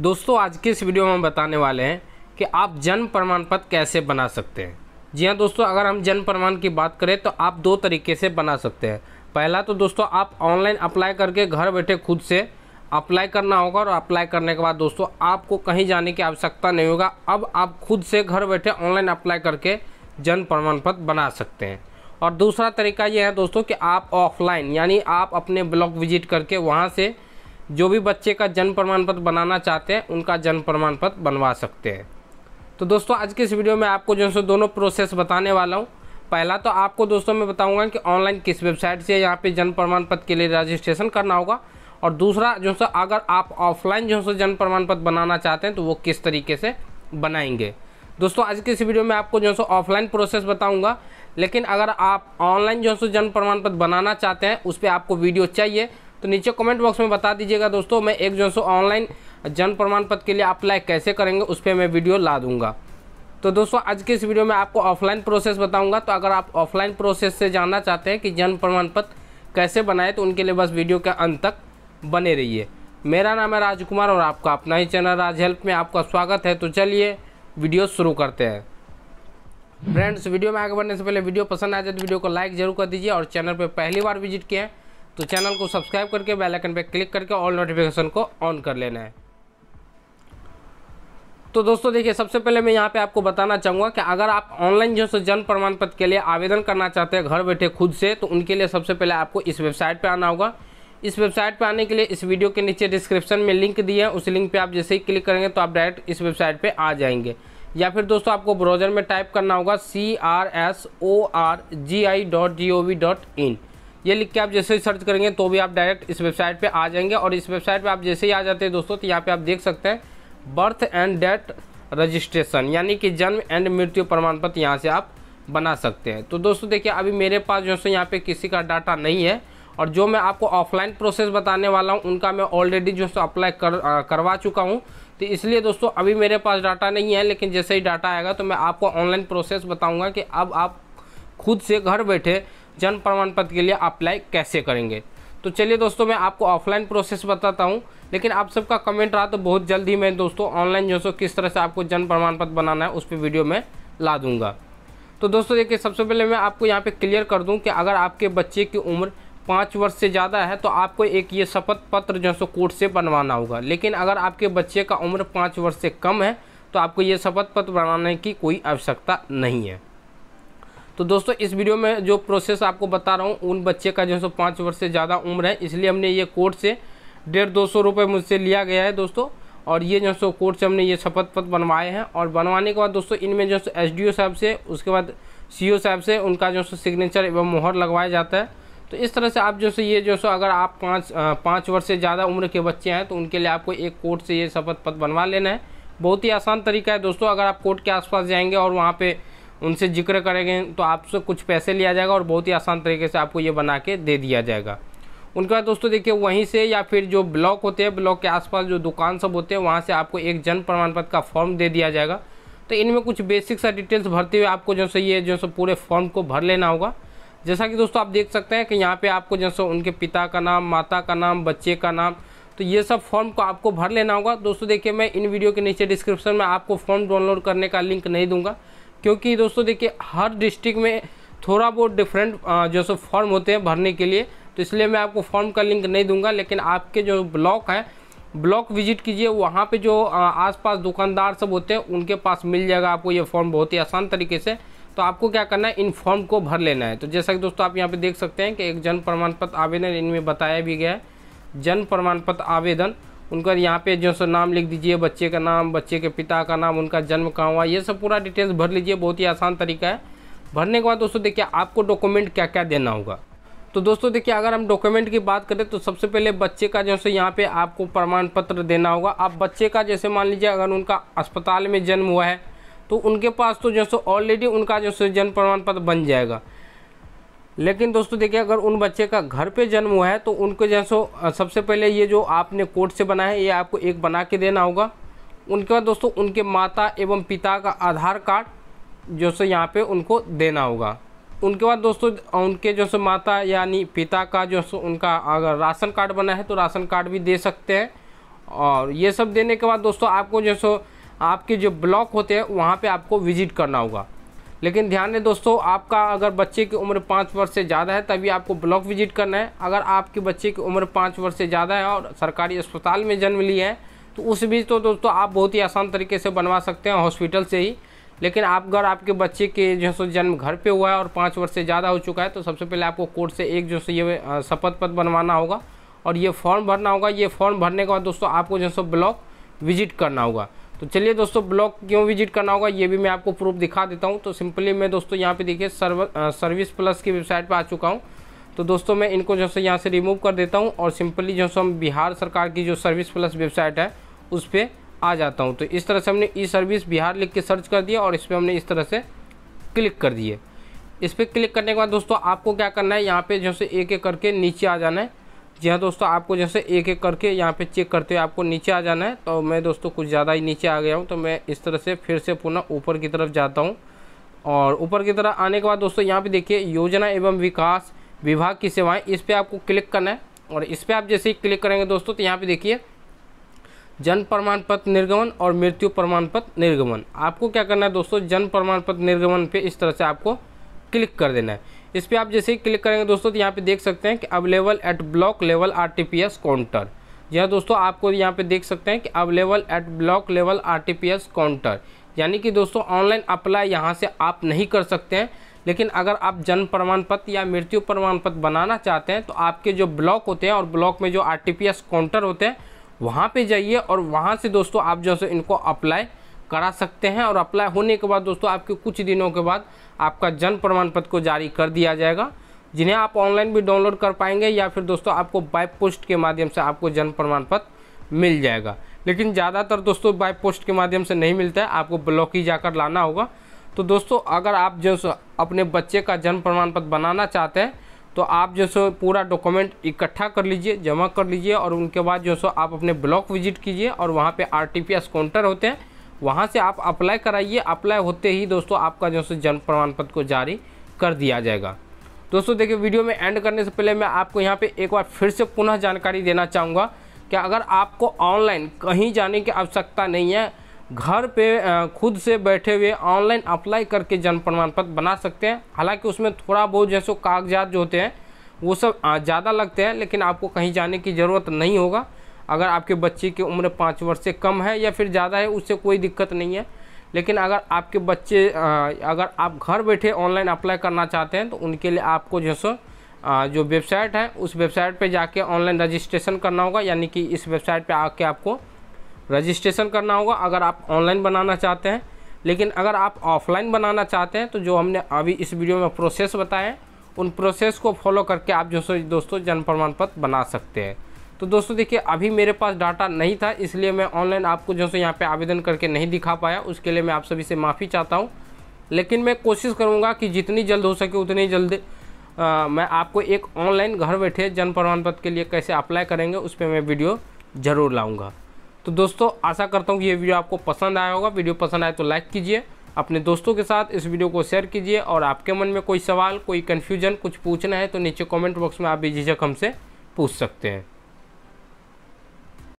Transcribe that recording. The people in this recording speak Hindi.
दोस्तों आज के इस वीडियो में हम बताने वाले हैं कि आप जन्म प्रमाण पत्र कैसे बना सकते हैं जी हाँ दोस्तों अगर हम जन्म प्रमाण की बात करें तो आप दो तरीके से बना सकते हैं पहला तो दोस्तों आप ऑनलाइन अप्लाई करके घर बैठे खुद से अप्लाई करना होगा और अप्लाई करने के बाद दोस्तों आपको कहीं जाने की आवश्यकता नहीं होगा अब आप खुद से घर बैठे ऑनलाइन अप्लाई करके जन्म प्रमाण पत्र बना सकते हैं और दूसरा तरीका ये है दोस्तों कि आप ऑफलाइन यानी आप अपने ब्लॉक विजिट करके वहाँ से जो भी बच्चे का जन्म प्रमाण पत्र बनाना चाहते हैं उनका जन्म प्रमाण पत्र बनवा सकते हैं तो दोस्तों आज के इस वीडियो में आपको जो सो दोनों प्रोसेस बताने वाला हूँ पहला तो आपको दोस्तों मैं बताऊँगा कि ऑनलाइन किस वेबसाइट से यहाँ पर जन्म प्रमाण पत्र के लिए रजिस्ट्रेशन करना होगा और दूसरा जो सो अगर आप ऑफलाइन जो सो जन्म प्रमाण पत्र बनाना चाहते हैं तो वो किस तरीके से बनाएंगे दोस्तों आज के इस वीडियो में आपको जो सो ऑफलाइन प्रोसेस बताऊंगा लेकिन अगर आप ऑनलाइन जो सो जन्म प्रमाण पत्र बनाना चाहते हैं उस पर आपको वीडियो चाहिए तो नीचे कमेंट बॉक्स में बता दीजिएगा दोस्तों मैं एक जो ऑनलाइन जन्म प्रमाण पत्र के लिए अप्लाई कैसे करेंगे उस पर मैं वीडियो ला दूँगा तो दोस्तों आज के इस वीडियो में आपको ऑफलाइन प्रोसेस बताऊंगा तो अगर आप ऑफलाइन प्रोसेस से जानना चाहते हैं कि जन्म प्रमाण पत्र कैसे बनाए तो उनके लिए बस वीडियो के अंत तक बने रहिए मेरा नाम है राजकुमार और आपका अपना ही चैनल राज हेल्प में आपका स्वागत है तो चलिए वीडियो शुरू करते हैं फ्रेंड्स वीडियो में आगे बढ़ने से पहले वीडियो पसंद आ जाए तो वीडियो को लाइक जरूर कर दीजिए और चैनल पर पहली बार विजिट किए हैं तो चैनल को सब्सक्राइब करके बेल आइकन पर क्लिक करके ऑल नोटिफिकेशन को ऑन कर लेना है तो दोस्तों देखिए सबसे पहले मैं यहाँ पे आपको बताना चाहूँगा कि अगर आप ऑनलाइन जो सो जन्म प्रमाण पत्र के लिए आवेदन करना चाहते हैं घर बैठे खुद से तो उनके लिए सबसे पहले आपको इस वेबसाइट पर आना होगा इस वेबसाइट पर आने के लिए इस वीडियो के नीचे डिस्क्रिप्शन में लिंक दिए हैं उस लिंक पर आप जैसे ही क्लिक करेंगे तो आप डायरेक्ट इस वेबसाइट पर आ जाएंगे या फिर दोस्तों आपको ब्राउज़र में टाइप करना होगा C R S O R G I dot G O V dot in ये लिख के आप जैसे ही सर्च करेंगे तो भी आप डायरेक्ट इस वेबसाइट पे आ जाएंगे और इस वेबसाइट पे आप जैसे ही आ जाते हैं दोस्तों तो यहाँ पे आप देख सकते हैं बर्थ एंड डेथ रजिस्ट्रेशन यानी कि जन्म एंड मृत्यु प्रमाण पत्र यहाँ से आप बना सकते हैं तो दोस्तों देखिए अभी मेरे पास जो है यहाँ पर किसी का डाटा नहीं है और जो मैं आपको ऑफलाइन प्रोसेस बताने वाला हूँ उनका मैं ऑलरेडी जो है अप्लाई कर करवा चुका हूँ तो इसलिए दोस्तों अभी मेरे पास डाटा नहीं है लेकिन जैसे ही डाटा आएगा तो मैं आपको ऑनलाइन प्रोसेस बताऊँगा कि अब आप खुद से घर बैठे जन्म प्रमाण पत्र के लिए अप्लाई कैसे करेंगे तो चलिए दोस्तों मैं आपको ऑफलाइन प्रोसेस बताता हूँ लेकिन आप सबका कमेंट रहा तो बहुत जल्द ही मैं दोस्तों ऑनलाइन जो सो किस तरह से आपको जन्म प्रमाण पत्र बनाना है उस पर वीडियो में ला दूंगा तो दोस्तों देखिए सबसे पहले मैं आपको यहाँ पे क्लियर कर दूँ कि अगर आपके बच्चे की उम्र पाँच वर्ष से ज़्यादा है तो आपको एक ये शपथ पत्र जो है सो कोर्ट से बनवाना होगा लेकिन अगर आपके बच्चे का उम्र पाँच वर्ष से कम है तो आपको ये शपथ पत्र बनाने की कोई आवश्यकता नहीं है तो दोस्तों इस वीडियो में जो प्रोसेस आपको बता रहा हूँ उन बच्चे का जो सो पाँच वर्ष से ज़्यादा उम्र है इसलिए हमने ये कोर्ट से डेढ़ दो सौ रुपये मुझसे लिया गया है दोस्तों और ये जो सो कोर्ट से हमने ये शपथ पत्र बनवाए हैं और बनवाने के बाद दोस्तों इनमें जो एस डी ओ साहब से उसके बाद सी ओ e साहब से उनका जो सो सिग्नेचर एवं मोहर लगवाया जाता है तो इस तरह से आप जो सो ये जो सो अगर आप पाँच पाँच वर्ष से ज़्यादा उम्र के बच्चे हैं तो उनके लिए आपको एक कोर्ट से ये शपथ पत्र बनवा लेना है बहुत ही आसान तरीका है दोस्तों अगर आप कोर्ट के आसपास जाएंगे और वहाँ पर उनसे जिक्र करेंगे तो आपसे कुछ पैसे लिया जाएगा और बहुत ही आसान तरीके से आपको ये बना के दे दिया जाएगा उनके बाद दोस्तों देखिए वहीं से या फिर जो ब्लॉक होते हैं ब्लॉक के आसपास जो दुकान सब होते हैं वहाँ से आपको एक जन्म प्रमाण पत्र का फॉर्म दे दिया जाएगा तो इनमें कुछ बेसिक सा डिटेल्स भरते हुए आपको जो सो ये जो सो पूरे फॉर्म को भर लेना होगा जैसा कि दोस्तों आप देख सकते हैं कि यहाँ पे आपको जैसे उनके पिता का नाम माता का नाम बच्चे का नाम तो ये सब फॉर्म को आपको भर लेना होगा दोस्तों देखिए मैं इन वीडियो के नीचे डिस्क्रिप्शन में आपको फॉर्म डाउनलोड करने का लिंक नहीं दूंगा क्योंकि दोस्तों देखिए हर डिस्ट्रिक्ट में थोड़ा बहुत डिफरेंट जो सो फॉर्म होते हैं भरने के लिए तो इसलिए मैं आपको फॉर्म का लिंक नहीं दूंगा लेकिन आपके जो ब्लॉक है ब्लॉक विजिट कीजिए वहाँ पे जो आसपास दुकानदार सब होते हैं उनके पास मिल जाएगा आपको ये फॉर्म बहुत ही आसान तरीके से तो आपको क्या करना है इन फॉर्म को भर लेना है तो जैसा कि दोस्तों आप यहाँ पर देख सकते हैं कि एक जन्म प्रमाण पत्र आवेदन इनमें बताया भी गया है जन्म प्रमाण पत्र आवेदन उनका यहाँ पे जो सो नाम लिख दीजिए बच्चे का नाम बच्चे के पिता का नाम उनका जन्म कहाँ हुआ ये सब पूरा डिटेल्स भर लीजिए बहुत ही आसान तरीका है भरने के बाद दोस्तों देखिए आपको डॉक्यूमेंट क्या क्या देना होगा तो दोस्तों देखिए अगर हम डॉक्यूमेंट की बात करें तो सबसे पहले बच्चे का जैसे यहाँ पे आपको प्रमाण पत्र देना होगा आप बच्चे का जैसे मान लीजिए अगर उनका अस्पताल में जन्म हुआ है तो उनके पास तो जैसे ऑलरेडी उनका जैसे जन्म प्रमाण पत्र बन जाएगा लेकिन दोस्तों देखिए अगर उन बच्चे का घर पे जन्म हुआ है तो उनको जैसो सबसे पहले ये जो आपने कोर्ट से बनाया है ये आपको एक बना के देना होगा उनके बाद दोस्तों उनके माता एवं पिता का आधार कार्ड जो सो यहाँ पे उनको देना होगा उनके बाद दोस्तों उनके जो सो माता यानी पिता का जो सो उनका अगर राशन कार्ड बना है तो राशन कार्ड भी दे सकते हैं और ये सब देने के बाद दोस्तों आपको जो सो आपके जो ब्लॉक होते हैं वहाँ पे आपको विजिट करना होगा लेकिन ध्यान दें दोस्तों आपका अगर बच्चे की उम्र पाँच वर्ष से ज़्यादा है तभी आपको ब्लॉक विजिट करना है अगर आपके बच्चे की उम्र पाँच वर्ष से ज़्यादा है और सरकारी अस्पताल में जन्म लिया है तो उस बीच तो दोस्तों आप बहुत ही आसान तरीके से बनवा सकते हैं हॉस्पिटल से ही लेकिन आप अगर आपके बच्चे के जो है जन्म घर पे हुआ है और पाँच वर्ष से ज़्यादा हो चुका है तो सबसे पहले आपको कोर्ट से एक जो है ये शपथ पत्र बनवाना होगा और ये फॉर्म भरना होगा ये फॉर्म भरने के बाद दोस्तों आपको जो है ब्लॉक विजिट करना होगा तो चलिए दोस्तों ब्लॉक क्यों विजिट करना होगा ये भी मैं आपको प्रूफ दिखा देता हूँ तो सिंपली मैं दोस्तों यहाँ पे देखिए सर्व सर्विस प्लस की वेबसाइट पे आ चुका हूँ तो दोस्तों मैं इनको जो सो यहाँ से रिमूव कर देता हूँ और सिंपली जो सो हम बिहार सरकार की जो सर्विस प्लस वेबसाइट है उस पर आ जाता हूँ तो इस तरह से हमने ई सर्विस बिहार लिख के सर्च कर दिया और इस पर हमने इस तरह से क्लिक कर दिए इस पर क्लिक करने के बाद दोस्तों आपको क्या करना है यहाँ पर जो से एक एक करके नीचे आ जाना है जी हाँ दोस्तों आपको जैसे एक एक करके यहाँ पे चेक करते हुए आपको नीचे आ जाना है तो मैं दोस्तों कुछ ज़्यादा ही नीचे आ गया हूँ तो मैं इस तरह से फिर से पुनः ऊपर की तरफ जाता हूँ और ऊपर की तरफ आने के बाद दोस्तों यहाँ पे देखिए योजना एवं विकास विभाग की सेवाएं इस पर आपको क्लिक करना है और इस पर आप जैसे ही क्लिक करेंगे दोस्तों तो यहाँ पर देखिए जन प्रमाण पत्र निर्गमन और मृत्यु प्रमाण पत्र निर्गमन आपको क्या करना है दोस्तों जन प्रमाण पत्र निर्गमन पर इस तरह से आपको क्लिक कर देना है इस पर आप जैसे ही क्लिक करेंगे दोस्तों तो यहाँ पे देख सकते हैं कि available at block level or counter जी हाँ दोस्तों आपको यहाँ पे देख सकते हैं कि available at block level or counter यानी कि दोस्तों ऑनलाइन अप्लाई यहाँ से आप नहीं कर सकते हैं लेकिन अगर आप जन्म प्रमाण पत्र या मृत्यु प्रमाण पत्र बनाना चाहते हैं तो आपके जो ब्लॉक होते हैं और ब्लॉक में जो आर काउंटर होते हैं वहाँ पर जाइए और वहाँ से दोस्तों आप जो है इनको अप्लाई करा सकते हैं और अप्लाई होने के बाद दोस्तों आपके कुछ दिनों के बाद आपका जन्म प्रमाण पत्र को जारी कर दिया जाएगा जिन्हें आप ऑनलाइन भी डाउनलोड कर पाएंगे या फिर दोस्तों आपको बाय पोस्ट के माध्यम से आपको जन्म प्रमाण पत्र मिल जाएगा लेकिन ज़्यादातर दोस्तों बाय पोस्ट के माध्यम से नहीं मिलता है आपको ब्लॉक ही जाकर लाना होगा तो दोस्तों अगर आप जो अपने बच्चे का जन्म प्रमाण पत्र बनाना चाहते हैं तो आप जो सो पूरा डॉक्यूमेंट इकट्ठा कर लीजिए जमा कर लीजिए और उनके बाद जो सो आप अपने ब्लॉक विजिट कीजिए और वहाँ पे आरटीपीएस काउंटर होते हैं वहाँ से आप अप्लाई कराइए अप्लाई होते ही दोस्तों आपका जो है जन्म प्रमाण पत्र को जारी कर दिया जाएगा दोस्तों देखिए वीडियो में एंड करने से पहले मैं आपको यहाँ पे एक बार फिर से पुनः जानकारी देना चाहूँगा कि अगर आपको ऑनलाइन कहीं जाने की आवश्यकता नहीं है घर पे खुद से बैठे हुए ऑनलाइन अप्लाई करके जन्म प्रमाण पत्र बना सकते हैं हालांकि उसमें थोड़ा बहुत जैसे कागजात जो होते हैं वो सब ज़्यादा लगते हैं लेकिन आपको कहीं जाने की ज़रूरत नहीं होगा अगर आपके बच्चे की उम्र पाँच वर्ष से कम है या फिर ज़्यादा है उससे कोई दिक्कत नहीं है लेकिन अगर आपके बच्चे अगर आप घर बैठे ऑनलाइन अप्लाई करना चाहते हैं तो उनके लिए आपको जो सो जो वेबसाइट है उस वेबसाइट पे जाके ऑनलाइन रजिस्ट्रेशन करना होगा यानी कि इस वेबसाइट पे आके आपको रजिस्ट्रेशन करना होगा अगर आप ऑनलाइन बनाना चाहते हैं लेकिन अगर आप ऑफलाइन बनाना चाहते हैं तो जो हमने अभी इस वीडियो में प्रोसेस बताए उन प्रोसेस को फॉलो करके आप जो सो दोस्तों जन्म प्रमाण पत्र बना सकते हैं तो दोस्तों देखिए अभी मेरे पास डाटा नहीं था इसलिए मैं ऑनलाइन आपको जो सो यहाँ पर आवेदन करके नहीं दिखा पाया उसके लिए मैं आप सभी से माफ़ी चाहता हूँ लेकिन मैं कोशिश करूँगा कि जितनी जल्द हो सके उतनी जल्द आ, मैं आपको एक ऑनलाइन घर बैठे जन प्रमाण पत्र के लिए कैसे अप्लाई करेंगे उस पर मैं वीडियो ज़रूर लाऊँगा तो दोस्तों आशा करता हूँ कि ये वीडियो आपको पसंद आया होगा वीडियो पसंद आए तो लाइक कीजिए अपने दोस्तों के साथ इस वीडियो को शेयर कीजिए और आपके मन में कोई सवाल कोई कन्फ्यूजन कुछ पूछना है तो नीचे कमेंट बॉक्स में आप भी झिझक हमसे पूछ सकते हैं